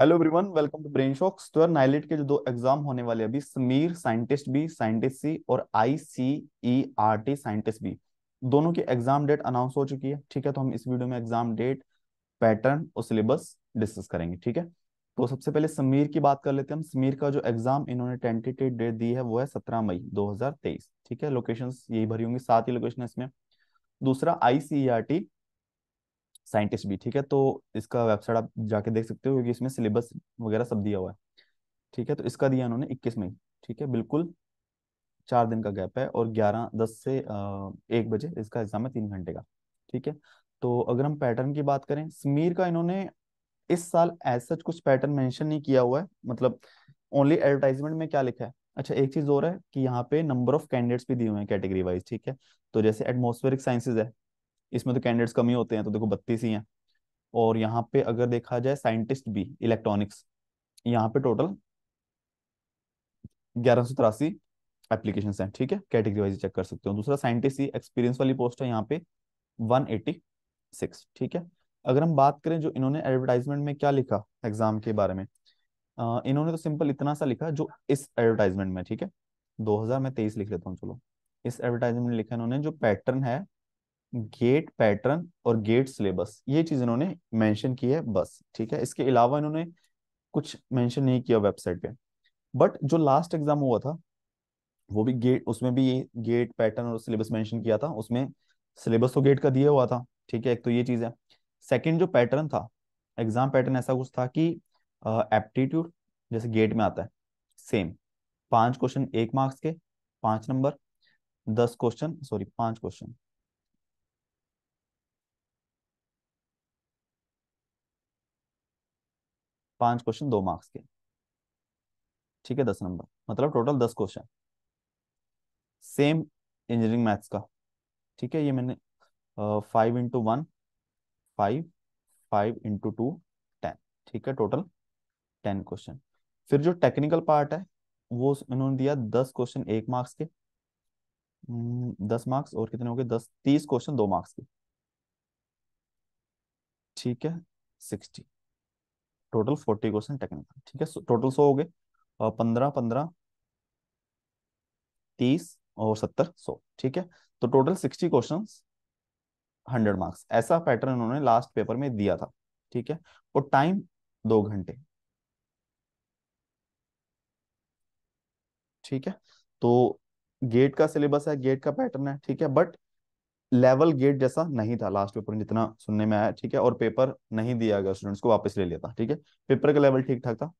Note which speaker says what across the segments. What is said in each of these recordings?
Speaker 1: hello everyone welcome to brain shocks तो यार नाइलेट के जो दो एग्जाम होने वाले अभी SAMEER scientist B scientist C और I C E R T scientist B दोनों की एग्जाम डेट अनाउंस हो चुकी है ठीक है तो हम इस वीडियो में एग्जाम डेट पैटर्न और सिलेबस डिस्कस करेंगे ठीक है तो सबसे पहले समीर की बात कर लेते हैं हम समीर का जो एग्जाम इन्होंने टेंटेटिव डेट दी है वो है सत्रह मई दो ठीक है लोकेशन यही भरी होंगी सात ही लोकेशन है इसमें दूसरा आई साइंटिस्ट भी ठीक है तो इसका वेबसाइट आप जाके देख सकते हो क्योंकि इसमें सिलेबस वगैरह सब दिया हुआ है ठीक है तो इसका दिया उन्होंने इक्कीस मई ठीक है बिल्कुल चार दिन का गैप है और ग्यारह दस से एक बजे इसका एग्जाम है तीन घंटे का ठीक है तो अगर हम पैटर्न की बात करें समीर का इन्होंने इस साल एज सच कुछ पैटर्न मेंशन नहीं किया हुआ है मतलब ओनली एडवर्टाइजमेंट में क्या लिखा है अच्छा एक चीज और है कि यहाँ पे नंबर ऑफ कैंडिडेट्स भी दिए हुए हैं कैटेगरी वाइज ठीक है तो जैसे एटमोस्फेरिक साइंसेज है इसमें तो कैंडिडेट्स कम ही होते हैं तो देखो बत्तीस ही हैं और यहाँ पे अगर देखा जाए साइंटिस्ट भी इलेक्ट्रॉनिक्स यहाँ पे टोटल ग्यारह सौ तिरासी एप्लीकेशन है ठीक है कैटेगरी वाइज चेक कर सकते हो दूसरा साइंटिस्ट ही एक्सपीरियंस वाली पोस्ट है यहाँ पे वन एटी सिक्स ठीक है अगर हम बात करें जो इन्होंने एडवर्टाइजमेंट में क्या लिखा एग्जाम के बारे में आ, इन्होंने तो सिंपल इतना सा लिखा जो इस एडवर्टाइजमेंट में ठीक है दो हजार में तेईस लिख लेता हूँ चलो इस एडवर्टाइजमेंट में लिखा इन्होंने जो पैटर्न है गेट पैटर्न और गेट सिलेबस ये चीज इन्होंने मेंशन की है बस ठीक है इसके अलावा इन्होंने कुछ मेंशन नहीं किया वेबसाइट पे बट जो लास्ट एग्जाम हुआ था वो भी गेट उसमें भी ये गेट पैटर्न और सिलेबस मेंशन किया था उसमें सिलेबस तो गेट का दिया हुआ था ठीक है एक तो ये चीज है सेकेंड जो पैटर्न था एग्जाम पैटर्न ऐसा कुछ था कि एप्टीट्यूड जैसे गेट में आता है सेम पांच क्वेश्चन एक मार्क्स के पांच नंबर दस क्वेश्चन सॉरी पांच क्वेश्चन पांच क्वेश्चन दो मार्क्स के ठीक है दस नंबर मतलब टोटल दस क्वेश्चन सेम इंजीनियरिंग मैथ्स का ठीक है ये मैंने five into one five five into two ten ठीक है टोटल टेन क्वेश्चन फिर जो टेक्निकल पार्ट है वो इन्होंने दिया दस क्वेश्चन एक मार्क्स के हम्म, दस मार्क्स और कितने हो गए दस तीस क्वेश्चन दो मार्क्स के ठीक है sixty total forty question technical ठीक है टोटल सौ हो गए और पंद्रह पंद्रह तीस और सत्तर सौ ठीक है तो total sixty question hundred marks ऐसा पैटर्न उन्होंने लास्ट पेपर में दिया था ठीक है और टाइम दो घंटे ठीक है तो गेट का सिलेबस है गेट का पैटर्न है ठीक है बट लेवल गेट जैसा नहीं था लास्ट पेपर जितना सुनने में आया ठीक है और पेपर नहीं दिया गया स्टूडेंट्स को वापस ले लिया था ठीक है पेपर का लेवल ठीक ठाक था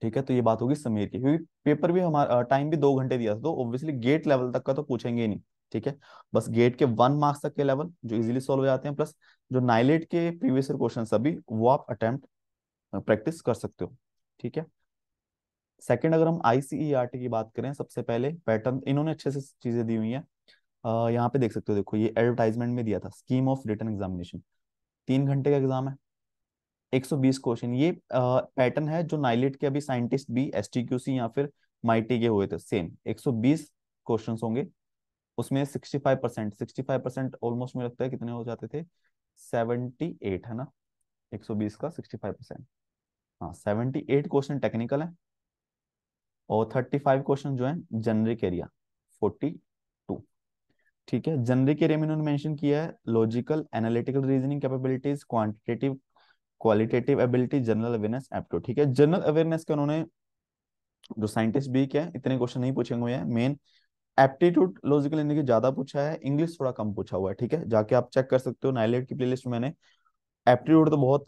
Speaker 1: ठीक है तो ये बात होगी समीर की क्योंकि पेपर भी हमारा टाइम भी दो घंटे दिया था तो ऑब्वियसली गेट लेवल तक का तो पूछेंगे ही नहीं ठीक है बस गेट के वन मार्क्स तक के लेवल जो इजीली सॉल्व हो जाते हैं प्लस जो नाइलेट के प्रीवियस क्वेश्चन सभी वो आप अटेम्प्ट प्रैक्टिस कर सकते हो ठीक है सेकेंड अगर हम आईसीईआरटी e e की बात करें सबसे पहले पैटर्न इन्होंने अच्छे से चीजें दी हुई हैं यहाँ पे देख सकते हो देखो ये एडवर्टाइजमेंट में दिया था स्कीम ऑफ रिटर्न एग्जामिनेशन तीन घंटे का एग्जाम है 120 क्वेश्चन ये पैटर्न है जो नाइलेट के अभी साइंटिस्ट भी एस या फिर माइटी e के हुए थे सेम 120 क्वेश्चंस होंगे उसमें 65 परसेंट सिक्सटी परसेंट ऑलमोस्ट मुझे लगता है कितने हो जाते थे 78 है ना 120 का 65 परसेंट हाँ सेवेंटी क्वेश्चन टेक्निकल है और 35 क्वेश्चन जो है जनरिक एरिया ठीक है जनरी के रेमिनो ने मेंशन किया है logical analytical reasoning capabilities quantitative qualitative ability general awareness aptitude ठीक है जनरल अवेयरनेस का उन्होंने जो साइंटिस्ट भी क्या है इतने क्वेश्चन नहीं पूछे हुए हैं मेन एप्टीट्यूड लॉजिकल इनके ज्यादा पूछा है इंग्लिश थोड़ा कम पूछा हुआ है ठीक है जाके आप चेक कर सकते हो नाइलेट की प्लेलिस्ट में मैंने एप्टीट्यूड तो बहुत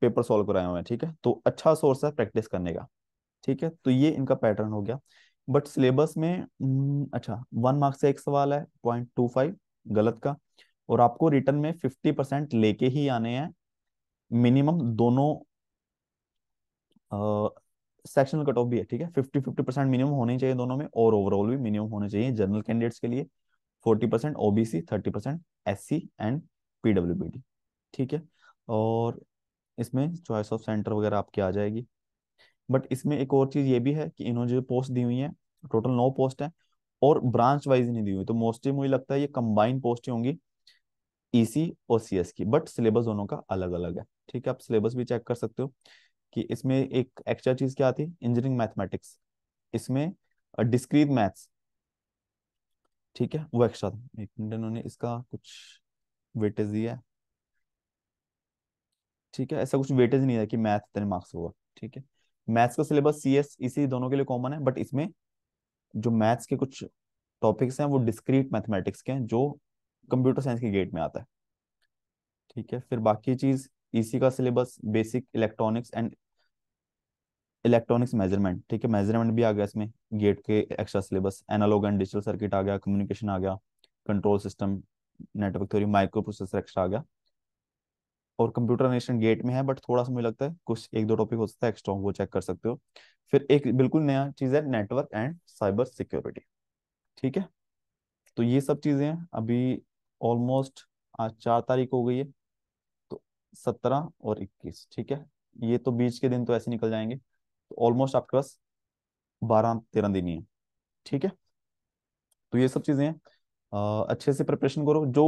Speaker 1: पेपर सॉल्व कराए हुए हैं ठीक है तो अच्छा सोर्स है प्रैक्टिस करने का ठीक है तो ये इनका पैटर्न हो गया बट सिलेबस में mm, अच्छा वन मार्क्स से एक सवाल है पॉइंट टू फाइव गलत का और आपको रिटर्न में फिफ्टी परसेंट लेके ही आने हैं मिनिमम दोनों सेक्शनल कट ऑफ भी है ठीक है फिफ्टी फिफ्टी परसेंट मिनिमम होने चाहिए दोनों में और ओवरऑल भी मिनिमम होने चाहिए जनरल कैंडिडेट्स के लिए forty percent OBC thirty percent S C and PW ठीक है और इसमें चॉइस ऑफ सेंटर वगैरह आपकी आ जाएगी बट इसमें एक और चीज ये भी है कि इन्होंने जो पोस्ट दी हुई है टोटल नौ पोस्ट है और ब्रांच वाइज नहीं दी हुई तो मोस्टली मुझे लगता है ये कंबाइन पोस्ट होंगी ईसी e और सी की बट सिलेबस दोनों का अलग अलग है ठीक है आप सिलेबस भी चेक कर सकते हो कि इसमें एक एक्स्ट्रा चीज क्या आती है इंजीनियरिंग मैथमेटिक्स इसमें डिस्क्रीट मैथ्स ठीक है वो एक्स्ट्रा था एक मिनट इन्होंने इसका कुछ वेटेज दिया ठीक है ऐसा कुछ वेटेज नहीं है कि मैथ इतने मार्क्स होगा ठीक है मैथ्स का सिलेबस सी एस इसी दोनों के लिए कॉमन है बट इसमें जो मैथ्स के कुछ टॉपिक्स हैं वो डिस्क्रीट मैथमेटिक्स के हैं जो कंप्यूटर साइंस के गेट में आता है ठीक है फिर बाकी चीज ईसी e का syllabus basic electronics and electronics measurement ठीक है मेजरमेंट भी आ गया इसमें गेट के extra syllabus analog and digital circuit आ गया कम्युनिकेशन आ गया control system network theory microprocessor extra आ गया और कंप्यूटर नेशन गेट में है बट थोड़ा सा मुझे लगता है कुछ एक दो टॉपिक हो सकता है एक्स्ट्रा वो चेक कर सकते हो फिर एक बिल्कुल नया चीज़ है नेटवर्क एंड साइबर सिक्योरिटी ठीक है तो ये सब चीज़ें हैं अभी ऑलमोस्ट आज चार तारीख हो गई है तो सत्रह और इक्कीस ठीक है ये तो बीच के दिन तो ऐसे निकल जाएंगे तो ऑलमोस्ट आपके पास बारह तेरह दिन ही है ठीक है तो ये सब चीज़ें हैं अच्छे से प्रिपरेशन करो जो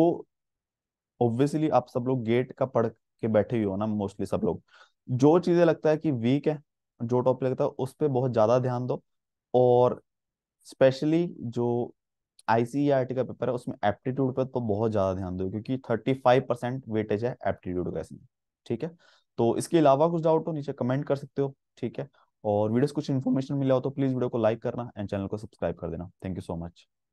Speaker 1: ऑब्वियसली आप सब लोग गेट का पढ़ के बैठे हुए हो ना मोस्टली सब लोग जो चीजें लगता है कि वीक है जो टॉपिक लगता है उस पर बहुत ज्यादा ध्यान दो और स्पेशली जो आईसीआरटी e का पेपर है उसमें एप्टीट्यूड पे तो बहुत ज्यादा ध्यान दो क्योंकि थर्टी फाइव परसेंट वेटेज है एप्टीट्यूड का इसमें ठीक है तो इसके अलावा कुछ डाउट हो नीचे कमेंट कर सकते हो ठीक है और वीडियो कुछ इन्फॉर्मेशन मिला हो तो प्लीज वीडियो को लाइक करना एंड चैनल को सब्सक्राइब कर देना थैंक यू सो मच